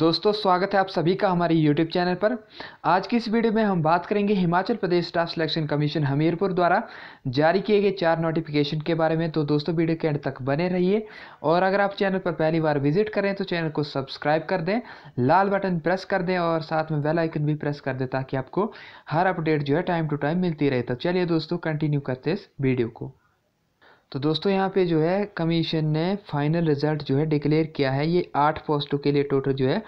दोस्तों स्वागत है आप सभी का हमारे YouTube चैनल पर आज की इस वीडियो में हम बात करेंगे Himachal Pradesh staff selection commission Hamirpur द्वारा जारी किए गए चार नोटिफिकेशन के बारे में तो दोस्तों वीडियो के एंड तक बने रहिए और अगर आप चैनल पर पहली बार विजिट करें तो चैनल को सब्सक्राइब कर दें लाल बटन प्रेस कर दें और साथ में बेलाइकन भी प्रेस कर दें ताकि आपको हर अपडेट जो है टाइम टू टाइम मिलती रहे तो चलिए दोस्तों कंटिन्यू करते इस वीडियो को तो दोस्तों यहाँ पे जो है कमीशन ने फाइनल रिज़ल्ट जो है डिक्लेयर किया है ये आठ पोस्टों के लिए टोटल जो है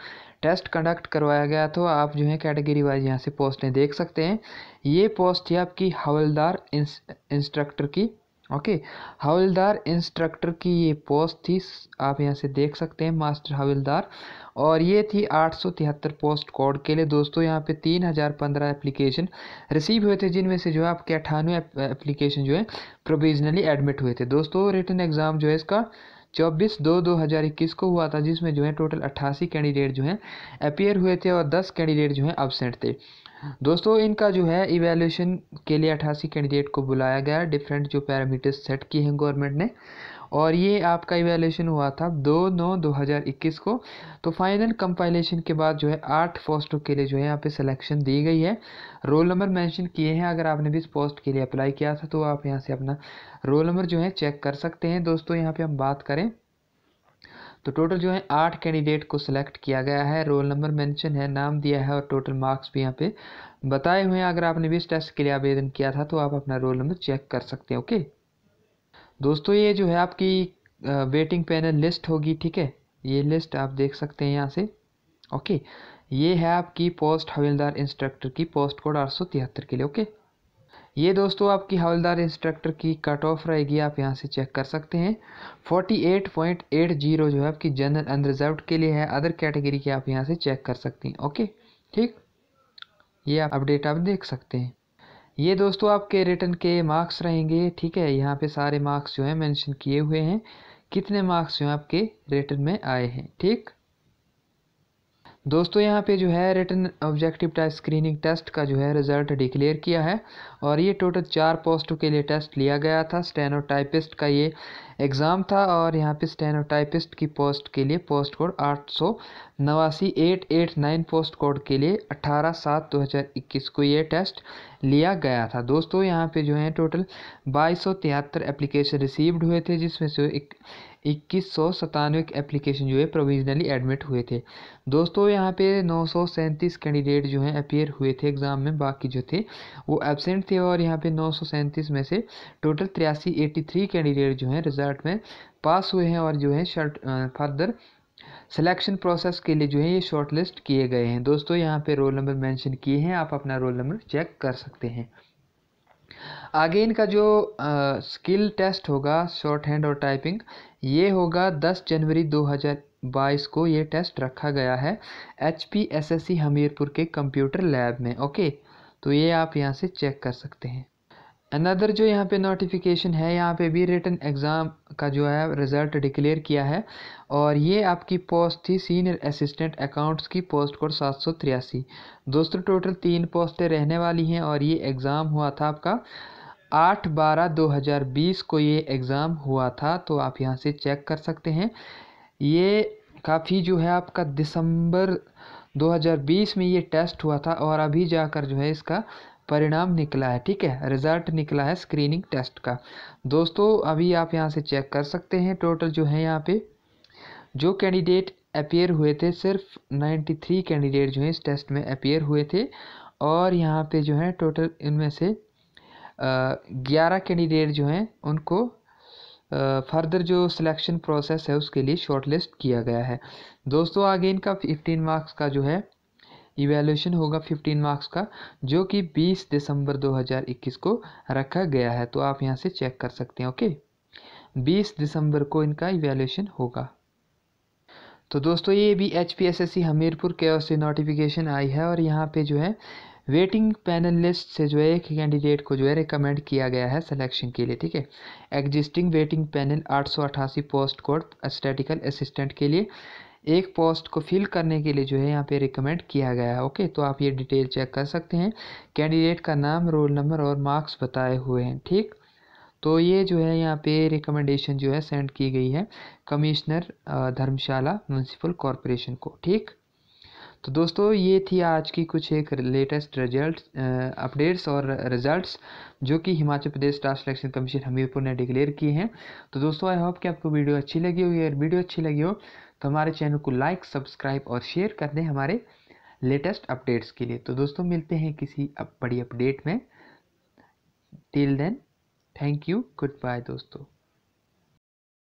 टेस्ट कंडक्ट करवाया गया तो आप जो है कैटेगरी वाइज यहाँ से पोस्टें देख सकते हैं ये पोस्ट है आपकी हवलदार इंस्ट्रक्टर की ओके हवलदार इंस्ट्रक्टर की ये पोस्ट थी आप यहाँ से देख सकते हैं मास्टर हवलदार और ये थी आठ पोस्ट कोड के लिए दोस्तों यहाँ पे 3015 एप्लीकेशन रिसीव हुए थे जिनमें से जो है आपके अठानवे एप्लीकेशन जो है प्रोविजनली एडमिट हुए थे दोस्तों रिटर्न एग्ज़ाम जो है इसका चौबीस दो दो हज़ार इक्कीस को हुआ था जिसमें जो है टोटल अट्ठासी कैंडिडेट जो हैं अपेयर हुए थे और दस कैंडिडेट जो हैं अबसेंट थे दोस्तों इनका जो है इवेल्यूशन के लिए अट्ठासी कैंडिडेट को बुलाया गया डिफरेंट जो पैरामीटर्स सेट किए हैं गवर्नमेंट ने और ये आपका इवेल्यूशन हुआ था दो नौ दो हज़ार इक्कीस को तो फाइनल कंपाइलेशन के बाद जो है आठ पोस्टों के लिए जो है यहाँ पे सिलेक्शन दी गई है रोल नंबर मेंशन किए हैं अगर आपने भी इस पोस्ट के लिए अप्लाई किया था तो आप यहाँ से अपना रोल नंबर जो है चेक कर सकते हैं दोस्तों यहाँ पर हम बात करें तो टोटल जो है आठ कैंडिडेट को सिलेक्ट किया गया है रोल नंबर मेंशन है नाम दिया है और टोटल मार्क्स भी यहाँ पे बताए हुए हैं अगर आपने भी इस टेस्ट के लिए आवेदन किया था तो आप अपना रोल नंबर चेक कर सकते हैं ओके दोस्तों ये जो है आपकी वेटिंग पैनल लिस्ट होगी ठीक है ये लिस्ट आप देख सकते हैं यहाँ से ओके ये है आपकी पोस्ट हवलदार इंस्ट्रक्टर की पोस्ट कोड आठ सौ तिहत्तर के लिए ओके ये दोस्तों आपकी हवलदार इंस्ट्रक्टर की कट ऑफ रहेगी आप यहाँ से चेक कर सकते हैं forty eight point eight zero जो है आपकी जनरल अनरिजर्व के लिए है अदर कैटेगरी के आप यहाँ से चेक कर सकते हैं ओके ठीक ये आप अपडेट आप देख सकते हैं ये दोस्तों आपके रिटर्न के मार्क्स रहेंगे ठीक है यहाँ पे सारे मार्क्स जो है मेंशन किए हुए हैं कितने मार्क्स जो है आपके रिटर्न में आए हैं ठीक दोस्तों यहाँ पे जो है written objective test screening test का जो है रिज़ल्ट डिक्लेयर किया है और ये टोटल चार पोस्टों के लिए टेस्ट लिया गया था स्टेनोटाइपिस्ट का ये एग्ज़ाम था और यहाँ पे स्टेनोटाइपिस्ट की पोस्ट के लिए पोस्ट कोड आठ सौ नवासी eight eight nine post code के लिए अट्ठारह सात दो हज़ार इक्कीस को ये टेस्ट लिया गया था दोस्तों यहाँ पे जो है टोटल बाईस सौ तिहत्तर एप्लीकेशन रिसीव्ड हुए थे जिसमें से एक इक्कीस सौ सतानवे एप्लीकेशन जो है प्रोविजनली एडमिट हुए थे दोस्तों यहाँ पे नौ सौ सैंतीस कैंडिडेट जो हैं अपेयर हुए थे एग्ज़ाम में बाकी जो थे वो एबसेंट थे और यहाँ पे नौ सौ सैंतीस में से टोटल तिरासी एटी थ्री कैंडिडेट जो हैं रिजल्ट रिजल्ट में पास हुए हैं और जो है शर्ट फर्दर सिलेक्शन प्रोसेस के लिए जो है ये शॉर्ट लिस्ट किए गए हैं दोस्तों यहाँ पे रोल नंबर मेंशन किए हैं आप अपना रोल नंबर चेक कर सकते हैं आगे इनका जो स्किल टेस्ट होगा शॉर्ट हैंड और टाइपिंग ये होगा 10 जनवरी 2022 को ये टेस्ट रखा गया है H P S S C Hamirpur के कंप्यूटर लैब में ओके तो ये आप यहाँ से चेक कर सकते हैं अनदर जो यहाँ पे नोटिफिकेशन है यहाँ पे भी रिटर्न एग्ज़ाम का जो है रिज़ल्ट डिक्लेयर किया है और ये आपकी पोस्ट थी सीनियर असिस्टेंट अकाउंट्स की पोस्ट कोड सात सौ तिरासी दोस्तों टोटल तीन पोस्टें रहने वाली हैं और ये एग्ज़ाम हुआ था आपका आठ बारह दो हज़ार बीस को ये एग्ज़ाम हुआ था तो आप यहाँ से चेक कर सकते हैं ये काफ़ी जो है आपका दिसंबर 2020 में ये टेस्ट हुआ था और अभी जाकर जो है इसका परिणाम निकला है ठीक है रिज़ल्ट निकला है स्क्रीनिंग टेस्ट का दोस्तों अभी आप यहाँ से चेक कर सकते हैं टोटल जो है यहाँ पे जो कैंडिडेट अपेयर हुए थे सिर्फ 93 कैंडिडेट जो हैं इस टेस्ट में अपेयर हुए थे और यहाँ पे जो है टोटल इनमें से ग्यारह कैंडिडेट जो हैं उनको फर्दर जो सिलेक्शन प्रोसेस है उसके लिए शॉर्टलिस्ट किया गया है दोस्तों आगे इनका फिफ्टीन मार्क्स का जो है इवेल्यूशन होगा 15 मार्क्स का जो कि 20 दिसंबर 2021 को रखा गया है तो आप यहाँ से चेक कर सकते हैं ओके 20 दिसंबर को इनका इवेल्यूशन होगा तो दोस्तों ये भी H P S S C Hamirpur के ओर से नोटिफिकेशन आई है और यहाँ पे जो है वेटिंग पैनल लिस्ट से जो है एक कैंडिडेट को जो है रिकमेंड किया गया है सिलेक्शन के लिए ठीक है एग्जिस्टिंग वेटिंग पैनल आठ पोस्ट कोड स्टैटिकल असिस्टेंट के लिए एक पोस्ट को फिल करने के लिए जो है यहाँ पे रिकमेंड किया गया है ओके तो आप ये डिटेल चेक कर सकते हैं कैंडिडेट का नाम रोल नंबर और मार्क्स बताए हुए हैं ठीक तो ये जो है यहाँ पे रिकमेंडेशन जो है सेंड की गई है कमिश्नर धर्मशाला म्यूनसिपल कॉरपोरेशन को ठीक तो दोस्तों ये थी आज की कुछ एक लेटेस्ट रिजल्ट अपडेट्स और रिजल्ट्स जो कि Himachal Pradesh staff selection commission Hamirpur ने डिक्लेयर किए हैं तो दोस्तों आई होप कि आपको वीडियो अच्छी लगी हो या वीडियो अच्छी लगी हो तो हमारे चैनल को लाइक सब्सक्राइब और शेयर कर दें हमारे लेटेस्ट अपडेट्स के लिए तो दोस्तों मिलते हैं किसी बड़ी अपडेट में till then thank you good bye दोस्तों